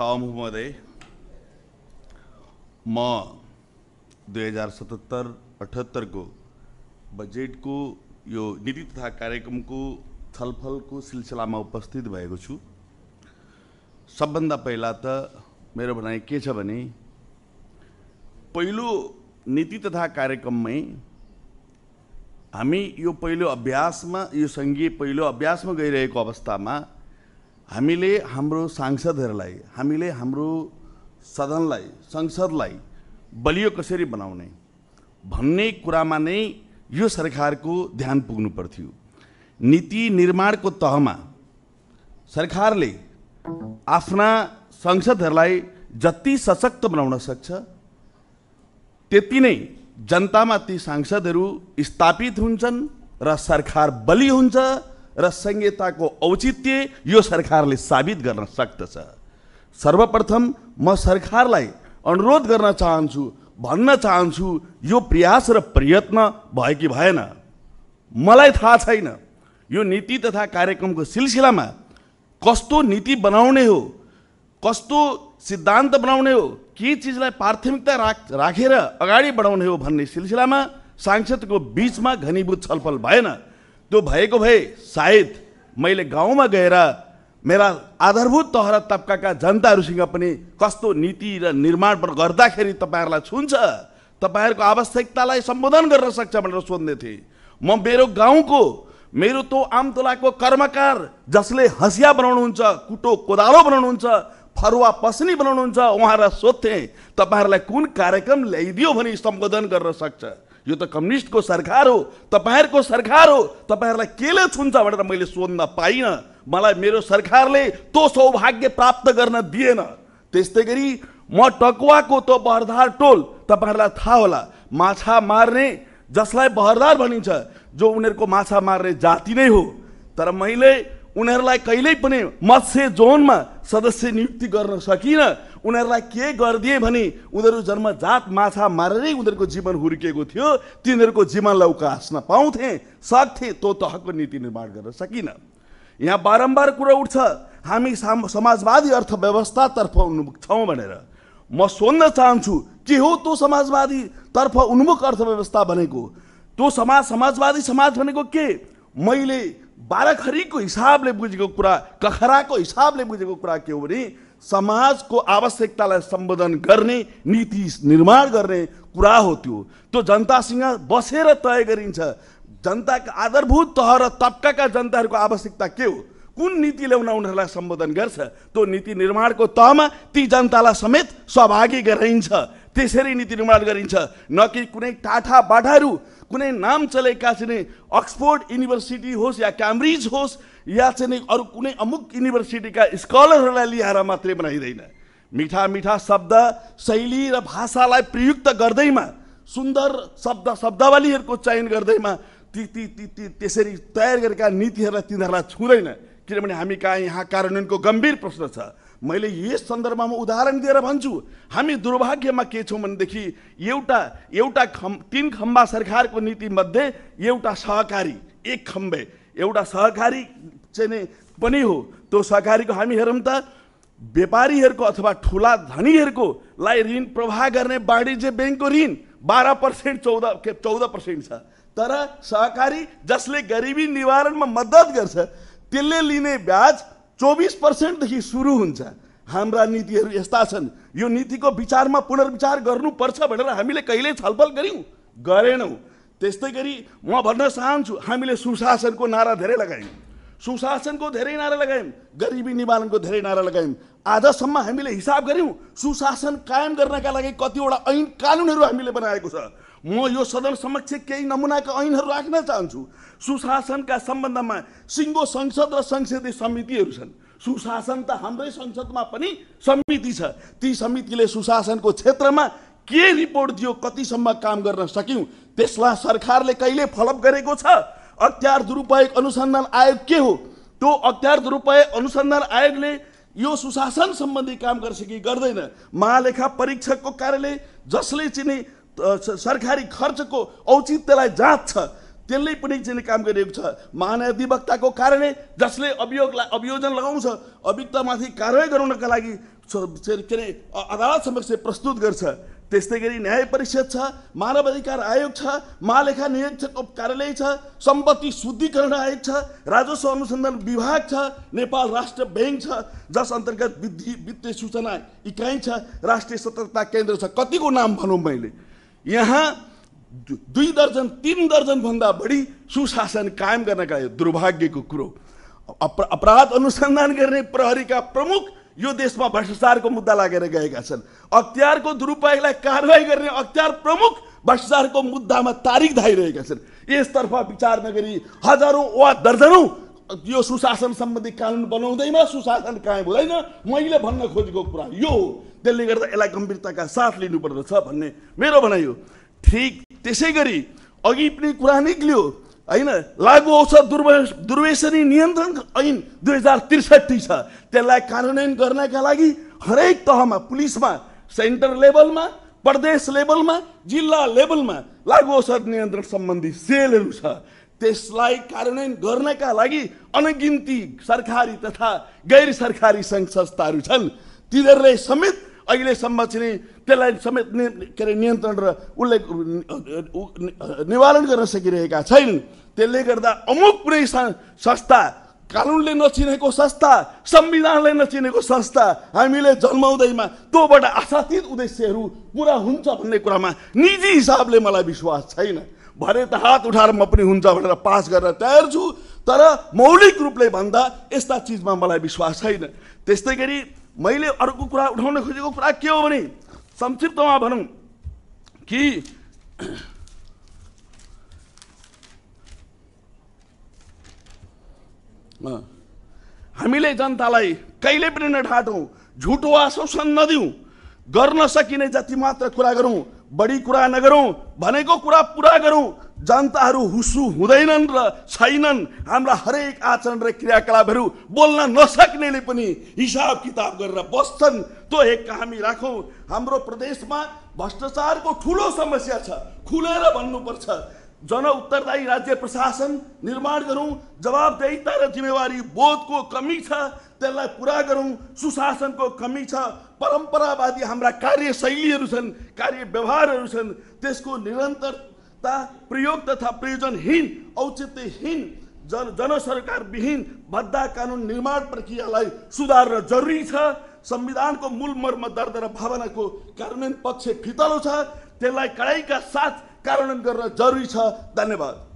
महोदय म दुई हजार सतहत्तर अठहत्तरको बजेटको यो नीति तथा कार्यक्रमको छलफलको सिलसिलामा उपस्थित भएको छु सबभन्दा पहिला त मेरो भनाइ के छ भने पहिलो नीति तथा कार्यक्रममै हामी यो पहिलो अभ्यासमा यो सङ्घीय पहिलो अभ्यासमा गइरहेको अवस्थामा हामीले हाम्रो सांसदहरूलाई हामीले हाम्रो सदनलाई संसदलाई बलियो कसरी बनाउने भन्ने कुरामा नै यो सरकारको ध्यान पुग्नु पर्थ्यो नीति निर्माणको तहमा सरकारले आफ्ना सांसदहरूलाई जति सशक्त बनाउन सक्छ त्यति नै जनतामा ती सांसदहरू स्थापित हुन्छन् र सरकार बलियो हुन्छ र संहिताको औचित्य यो सरकारले साबित गर्न सक्दछ सर्वप्रथम म सरकारलाई अनुरोध गर्न चाहन्छु भन्न चाहन्छु यो प्रयास र प्रयत्न भयो कि भएन मलाई थाहा छैन यो नीति तथा कार्यक्रमको सिलसिलामा कस्तो नीति बनाउने हो कस्तो सिद्धान्त बनाउने हो के चिजलाई प्राथमिकता राख राखेर अगाडि बढाउने हो भन्ने सिलसिलामा सांसदको बिचमा घनीभूत छलफल भएन त्यो भएको भए सायद मैले गाउँमा गएर मेरा आधारभूत तह र तब्काका जनताहरूसँग पनि कस्तो नीति र निर्माण गर्दाखेरि तपाईँहरूलाई छुन्छ तपाईँहरूको आवश्यकतालाई सम्बोधन गर्न सक्छ भनेर सोध्ने थिएँ म मेरो गाउँको मेरो तो आमतोलाको कर्मकार जसले हँसिया बनाउनुहुन्छ कुटो कोदालो बनाउनुहुन्छ फरुवा पस्नी बनाउनुहुन्छ उहाँलाई सोध्थेँ तपाईँहरूलाई कुन कार्यक्रम ल्याइदियो भने सम्बोधन गर्न सक्छ यो त कम्युनिस्टको सरकार हो तपाईँहरूको सरकार हो तपाईँहरूलाई केले छुन्छ भनेर मैले सोध्न पाइनँ मलाई मेरो सरकारले त्यो सौभाग्य प्राप्त गर्न दिएन त्यस्तै गरी म टकुवाको त बहरदार टोल तपाईँहरूलाई थाहा होला माछा मार्ने जसलाई बहरदार भनिन्छ जो उनीहरूको माछा मार्ने जाति नै हो तर मैले उनीहरूलाई कहिल्यै पनि मत्स्य जोनमा सदस्य नियुक्ति गर्न सकिनँ उनीहरूलाई के गरिदिएँ भने उनीहरू जन्मजात माछा मारेरै उनीहरूको जीवन हुर्किएको थियो तिनीहरूको जीवनलाई उकास्न पाउँथे सक्थे तो तहको नीति निर्माण गर्न सकिनँ यहाँ बारम्बार कुरो उठ्छ हामी साम समाजवादी अर्थव्यवस्थातर्फ उन्मुख छौँ भनेर म सोध्न चाहन्छु के हो त्यो समाजवादीतर्फ उन्मुख अर्थव्यवस्था भनेको त्यो समाज समाजवादी समाज भनेको के मैले बालखरीको हिसाबले बुझेको कुरा कखराको हिसाबले बुझेको कुरा के हो भने समाजको आवश्यकतालाई सम्बोधन गर्ने नीति निर्माण गर्ने कुरा हो त्यो त्यो जनतासँग बसेर तय गरिन्छ जनताको आधारभूत तह र तबकाका जनताहरूको आवश्यकता के हो कुन नीति ल्याउन उनीहरूलाई सम्बोधन गर्छ त्यो नीति निर्माणको तहमा ती जनतालाई समेत सहभागी गराइन्छ त्यसरी नीति निर्माण गरिन्छ न कि कुनै टाठा बाठाहरू कुनै नाम चलेका चाहिँ अक्सफोर्ड युनिभर्सिटी होस् या क्याम्ब्रिज होस् या चाहिँ अरू कुनै अमुक युनिभर्सिटीका स्कलरहरूलाई ल्याएर मात्रै बनाइँदैन मिठा मिठा शब्द शैली र भाषालाई प्रयुक्त गर्दैमा सुन्दर शब्द शब्दावलीहरूको चयन गर्दैमा ती ती ती ती त्यसरी तयार गरेका नीतिहरूलाई तिनीहरूलाई छुँदैन किनभने हामी कहाँ यहाँ कार्यान्वयनको गम्भीर प्रश्न छ मैले यस सन्दर्भमा उदाहरण दिएर भन्छु हामी दुर्भाग्यमा के छौँ भनेदेखि एउटा एउटा खम् तिन खम्बा सरकारको नीतिमध्ये एउटा सहकारी एक खम्बे एउटा सहकारी चाहिँ नै पनि हो त्यो सहकारीको हामी हेरौँ त व्यापारीहरूको अथवा ठुला धनीहरूको लाई ऋण प्रवाह गर्ने वाणिज्य ब्याङ्कको ऋण बाह्र पर्सेन्ट चौध चौध पर्सेन्ट छ तर सहकारी जसले गरिबी निवारणमा मद्दत गर्छ त्यसले लिने ब्याज चौबिस पर्सेन्टदेखि सुरु हुन्छ हाम्रा नीतिहरू यस्ता छन् यो नीतिको विचारमा पुनर्विचार गर्नुपर्छ भनेर हामीले कहिल्यै छलफल गऱ्यौँ गरेनौँ त्यस्तै गरी म भन्न चाहन्छु हामीले सुशासनको नारा धेरै लगायौँ सुशासनको धेरै नारा लगायौँ गरिबी निवारणको धेरै नारा लगायौँ आजसम्म हामीले हिसाब गऱ्यौँ सुशासन कायम गर्नका लागि कतिवटा ऐन कानुनहरू हामीले बनाएको छ म यो सदन समक्ष केही नमुनाका ऐनहरू राख्न चाहन्छु सुशासनका सम्बन्धमा सिङ्गो संसद र संसदीय समितिहरू छन् सुशासन त हाम्रै संसदमा पनि समिति छ ती समितिले सुशासनको क्षेत्रमा के रिपोर्ट दियो कतिसम्म काम गर्न सक्यौँ त्यसलाई सरकारले कहिले फलोअप गरेको छ अख्तियार दुरुपयोग अनुसन्धान आयोग के हो त्यो अख्तियार दुरुपयोग अनुसन्धान आयोगले यो सुशासन सम्बन्धी काम गर्छ कि गर्दैन महालेखा परीक्षकको कार्यालय जसले चिने सरकारी खर्चको औचित्यलाई जाँच छ त्यसले पनि चिने काम गरिएको छ महानधिवक्ताको कारणले जसले अभियोगलाई अभियोजन लगाउँछ अभियुक्तमाथि कारवाही गराउनका लागि के अरे अदालत समक्ष प्रस्तुत गर्छ त्यस्तै गरी न्याय परिषद छ मानव अधिकार आयोग छ महालेखा नियन्त्रकको कार्यालय छ सम्पत्ति शुद्धिकरण आयोग छ राजस्व अनुसन्धान विभाग छ नेपाल राष्ट्र ब्याङ्क छ जस अन्तर्गत विधि वित्तीय सूचना इकाइ छ राष्ट्रिय सतर्कता केन्द्र छ कतिको नाम भनौँ मैले यहाँ दुई दर्जन तिन दर्जनभन्दा बढी सुशासन कायम गर्नका दुर्भाग्यको कुरो अपराध अनुसन्धान गर्ने प्रहरीका प्रमुख यो देशमा भ्रष्टाचारको मुद्दा लागेर गएका छन् अख्तियारको दुरुपयोगलाई कारवाही गर्ने अख्तियार प्रमुख भ्रष्टाचारको मुद्दामा तारिक धाइरहेका छन् यसतर्फ विचार नगरी हजारौँ वा दर्जनौँ यो सुशासन सम्बन्धी कानुन बनाउँदैमा सुशासन कायम हुँदैन मैले भन्न खोजेको कुरा यो हो त्यसले गर्दा यसलाई गम्भीरताका साथ लिनुपर्दछ भन्ने मेरो भनाइ हो ठिक त्यसै गरी अघि पनि कुरा निक्ल्यो होइन लागु औषध दुर्व दुर्वेसनी नियन्त्रण ऐन दुई हजार त्रिसठी छ त्यसलाई कार्यान्वयन गर्नका लागि हरेक तहमा पुलिसमा सेन्टर लेभलमा प्रदेश लेभलमा जिल्ला लेभलमा लागु औषध नियन्त्रण सम्बन्धी सेलहरू छ त्यसलाई कार्यान्वयन गर्नका लागि अनगिन्ती सरकारी तथा गैर सरकारी सङ्घ संस्थाहरू छन् तिनीहरूले समेत अहिलेसम्म चाहिँ त्यसलाई समेत के अरे नियन्त्रण र उसलाई निवारण गर्न सकिरहेका छैनन् त्यसले गर्दा अमुक कुनै संस्था कानुनले नचिनेको संस्था संविधानले नचिनेको संस्था हामीले जन्माउँदैमा त्योबाट आशातीत उद्देश्यहरू पुरा हुन्छ भन्ने कुरामा निजी हिसाबले मलाई विश्वास छैन भरे त हात उठाएर म पनि हुन्छ भनेर पास गरेर तयार छु तर मौलिक रूपले भन्दा यस्ता चिजमा मलाई विश्वास छैन त्यस्तै गरी मैले अर्को कुरा उठाउन खोजेको कुरा के हो भने संक्षिप्तमा भनौँ कि हामीले जनतालाई कहिले पनि नठाटौँ झुटो आश्वासन नदिउँ गर्न सकिने जति मात्र कुरा गरौँ बढी कुरा नगरौँ भनेको कुरा पुरा गरौँ जनताहरू हुसु हुँदैनन् र छैनन् हाम्रा हरेक आचरण र क्रियाकलापहरू बोल्न नसक्नेले पनि हिसाब किताब गरेर बस्छन् त्यो एक हामी राखौँ हाम्रो प्रदेशमा भ्रष्टाचारको ठुलो समस्या छ खुलेर भन्नुपर्छ जनउत्तरदायी राज्य प्रशासन निर्माण गरौँ जवाबदेता र जिम्मेवारी बोधको कमी छ त्यसलाई पुरा गरौँ सुशासनको कमी छ परम्परावादी हाम्रा कार्यशैलीहरू छन् कार्य व्यवहारहरू छन् त्यसको निरन्तर ता प्रयोग तथा प्रयोजनहीन औचित्यहीन जन जनसरकारविहीन भद्दा कानुन निर्माण प्रक्रियालाई सुधार जरुरी छ संविधानको मूल मर्म दर्द र भावनाको कार्यान्वयन पक्ष फितलो छ त्यसलाई कडाइका साथ कार्यान्वयन गर्न जरुरी छ धन्यवाद